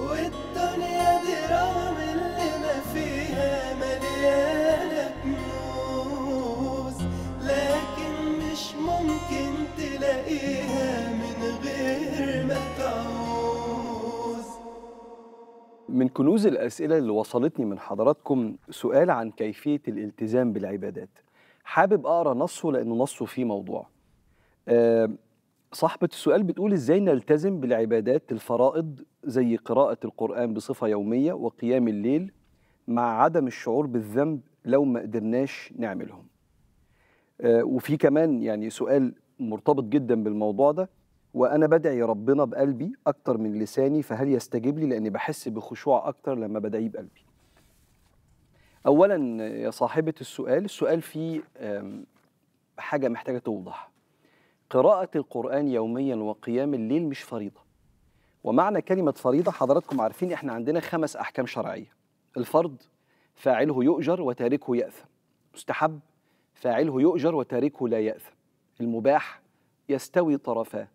والدنيا دي رغم اللي ما فيها مليانة كنوز لكن مش ممكن تلاقيها من غير ما تعوز من كنوز الأسئلة اللي وصلتني من حضراتكم سؤال عن كيفية الالتزام بالعبادات حابب أقرأ نصه لأنه نصه فيه موضوع أه صاحبة السؤال بتقول ازاي نلتزم بالعبادات الفرائض زي قراءة القرآن بصفة يومية وقيام الليل مع عدم الشعور بالذنب لو ما قدرناش نعملهم آه وفي كمان يعني سؤال مرتبط جدا بالموضوع ده وانا بدعي ربنا بقلبي اكتر من لساني فهل يستجيب لي لاني بحس بخشوع اكتر لما بدعيه بقلبي اولا يا صاحبه السؤال السؤال فيه حاجه محتاجه توضح قراءة القرآن يوميا وقيام الليل مش فريضة ومعنى كلمة فريضة حضراتكم عارفين احنا عندنا خمس أحكام شرعية الفرض فاعله يؤجر وتاركه يأثم مستحب فاعله يؤجر وتاركه لا يأثم المباح يستوي طرفاه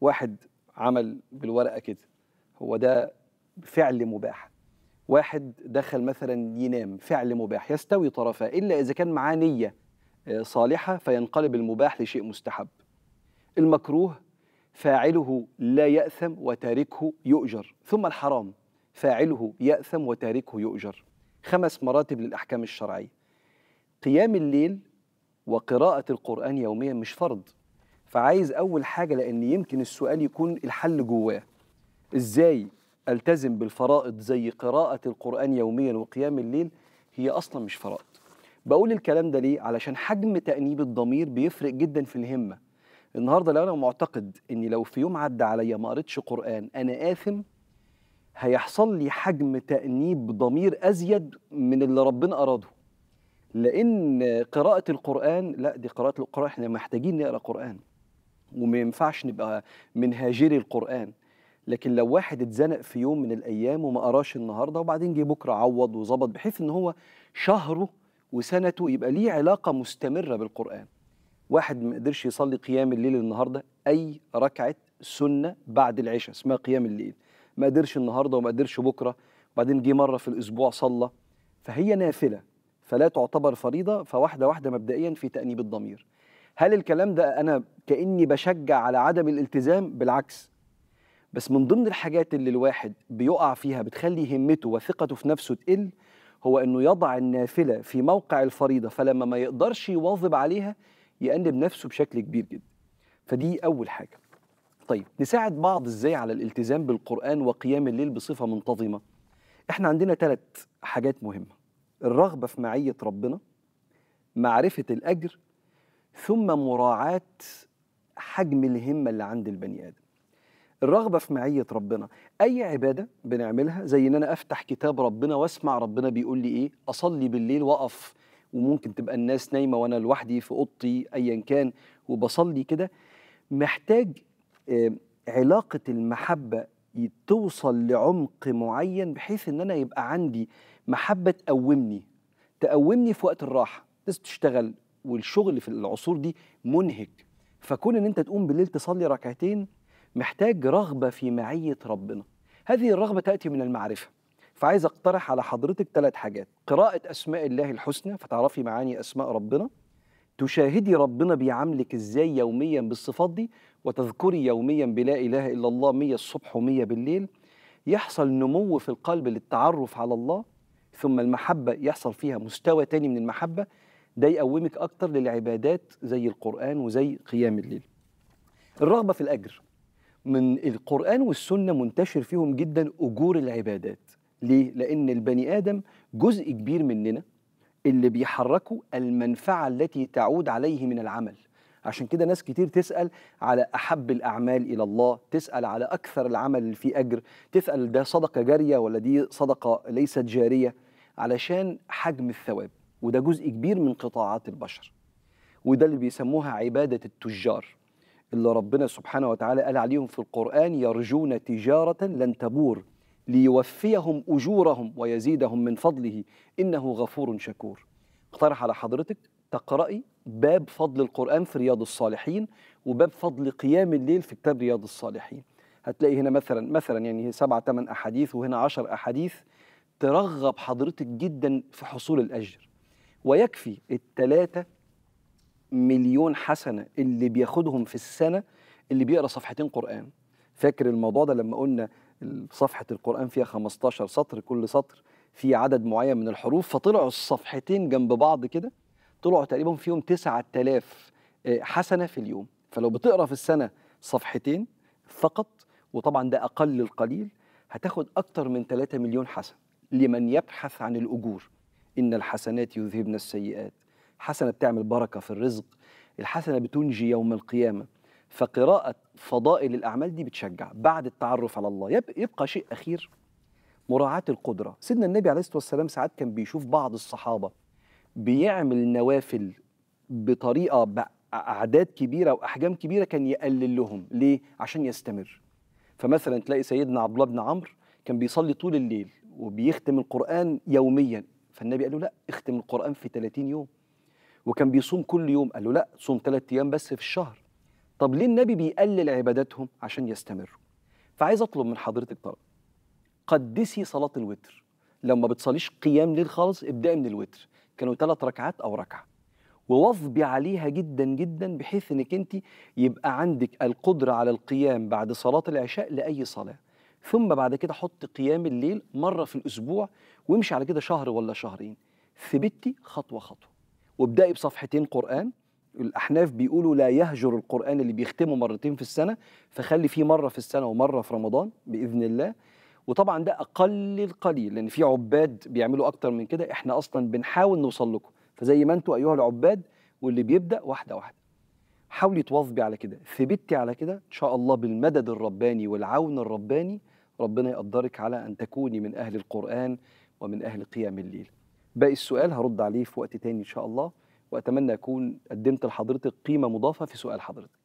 واحد عمل بالورقة كده هو ده فعل مباح واحد دخل مثلا ينام فعل مباح يستوي طرفاه إلا إذا كان معاه نية آه، صالحة فينقلب المباح لشيء مستحب المكروه فاعله لا يأثم وتاركه يؤجر ثم الحرام فاعله يأثم وتاركه يؤجر خمس مراتب للأحكام الشرعية قيام الليل وقراءة القرآن يوميا مش فرض فعايز أول حاجة لأن يمكن السؤال يكون الحل جواه إزاي ألتزم بالفرائض زي قراءة القرآن يوميا وقيام الليل هي أصلا مش فرائض بقول الكلام ده ليه؟ علشان حجم تأنيب الضمير بيفرق جدا في الهمة النهارده لو انا معتقد اني لو في يوم عدى عليا ما قريتش قران انا اثم هيحصل لي حجم تانيب ضمير ازيد من اللي ربنا اراده لان قراءه القران لا دي قراءه القران احنا محتاجين نقرا قران وما ينفعش نبقى من هاجري القران لكن لو واحد اتزنق في يوم من الايام وما قراش النهارده وبعدين جه بكره عوض وظبط بحيث ان هو شهره وسنته يبقى ليه علاقه مستمره بالقران واحد ما قدرش يصلي قيام الليل النهارده اي ركعه سنه بعد العشاء اسمها قيام الليل ما قدرش النهارده وما قدرش بكره وبعدين جه مره في الاسبوع صلى فهي نافله فلا تعتبر فريضه فواحده واحده مبدئيا في تانيب الضمير هل الكلام ده انا كاني بشجع على عدم الالتزام بالعكس بس من ضمن الحاجات اللي الواحد بيقع فيها بتخلي همته وثقته في نفسه تقل هو انه يضع النافله في موقع الفريضه فلما ما يقدرش يواظب عليها يقلب نفسه بشكل كبير جدا فدي أول حاجة طيب نساعد بعض إزاي على الالتزام بالقرآن وقيام الليل بصفة منتظمة إحنا عندنا ثلاث حاجات مهمة الرغبة في معية ربنا معرفة الأجر ثم مراعاة حجم الهمة اللي عند البني آدم الرغبة في معية ربنا أي عبادة بنعملها زي إن أنا أفتح كتاب ربنا وأسمع ربنا بيقول لي إيه أصلي بالليل وأقف وممكن تبقى الناس نايمه وانا لوحدي في اوضتي ايا كان وبصلي كده محتاج آه، علاقه المحبه توصل لعمق معين بحيث ان انا يبقى عندي محبه تقومني تقومني في وقت الراحه الناس بتشتغل والشغل في العصور دي منهك فكون ان انت تقوم بالليل تصلي ركعتين محتاج رغبه في معيه ربنا هذه الرغبه تاتي من المعرفه فعايز اقترح على حضرتك ثلاث حاجات قراءة أسماء الله الحسنى فتعرفي معاني أسماء ربنا تشاهدي ربنا بيعاملك ازاي يوميا بالصفات دي وتذكري يوميا بلا إله إلا الله مية الصبح ومية بالليل يحصل نمو في القلب للتعرف على الله ثم المحبة يحصل فيها مستوى تاني من المحبة ده يقومك أكتر للعبادات زي القرآن وزي قيام الليل الرغبة في الأجر من القرآن والسنة منتشر فيهم جدا أجور العبادات ليه؟ لأن البني آدم جزء كبير مننا اللي بيحركه المنفعة التي تعود عليه من العمل عشان كده ناس كتير تسأل على أحب الأعمال إلى الله تسأل على أكثر العمل اللي فيه أجر تسأل ده صدقة جارية ولا دي صدقة ليست جارية علشان حجم الثواب وده جزء كبير من قطاعات البشر وده اللي بيسموها عبادة التجار اللي ربنا سبحانه وتعالى قال عليهم في القرآن يرجون تجارة لن تبور ليوفيهم أجورهم ويزيدهم من فضله إنه غفور شكور اقترح على حضرتك تقرأي باب فضل القرآن في رياض الصالحين وباب فضل قيام الليل في كتاب رياض الصالحين هتلاقي هنا مثلا مثلا يعني سبعة ثمان أحاديث وهنا عشر أحاديث ترغب حضرتك جدا في حصول الأجر ويكفي التلاتة مليون حسنة اللي بياخدهم في السنة اللي بيقرأ صفحتين قرآن فاكر الموضوع ده لما قلنا صفحه القران فيها 15 سطر كل سطر فيه عدد معين من الحروف فطلعوا الصفحتين جنب بعض كده طلعوا تقريبا فيهم 9000 آه، حسنه في اليوم فلو بتقرا في السنه صفحتين فقط وطبعا ده اقل القليل هتاخد اكتر من 3 مليون حسنه لمن يبحث عن الاجور ان الحسنات يذهبن السيئات حسنه بتعمل بركه في الرزق الحسنه بتنجي يوم القيامه فقراءة فضائل الأعمال دي بتشجع بعد التعرف على الله يبقى شيء أخير مراعاة القدرة سيدنا النبي عليه الصلاة والسلام ساعات كان بيشوف بعض الصحابة بيعمل نوافل بطريقة أعداد كبيرة وأحجام كبيرة كان يقلل لهم ليه؟ عشان يستمر فمثلا تلاقي سيدنا عبد الله بن عمرو كان بيصلي طول الليل وبيختم القرآن يوميا فالنبي قال له لا اختم القرآن في 30 يوم وكان بيصوم كل يوم قال له لا صوم ثلاث أيام بس في الشهر طب ليه النبي بيقلل عباداتهم عشان يستمروا فعايز اطلب من حضرتك طلب قدسي صلاه الوتر لو ما بتصليش قيام ليل خالص ابدأي من الوتر كانوا ثلاث ركعات او ركعه وواظبي عليها جدا جدا بحيث انك انت يبقى عندك القدره على القيام بعد صلاه العشاء لاي صلاه ثم بعد كده حط قيام الليل مره في الاسبوع وامشي على كده شهر ولا شهرين ثبتي خطوه خطوه وابدأي بصفحتين قران الأحناف بيقولوا لا يهجر القرآن اللي بيختمه مرتين في السنة فخلي فيه مرة في السنة ومرة في رمضان بإذن الله وطبعا ده أقل القليل لأن في عباد بيعملوا أكتر من كده إحنا أصلا بنحاول نوصل لكم فزي ما أنتوا أيها العباد واللي بيبدأ واحدة واحدة حاولي تواظبي على كده ثبتي على كده إن شاء الله بالمدد الرباني والعون الرباني ربنا يقدرك على أن تكوني من أهل القرآن ومن أهل قيام الليل باقي السؤال هرد عليه في وقت تاني إن شاء الله واتمنى اكون قدمت لحضرتك قيمه مضافه في سؤال حضرتك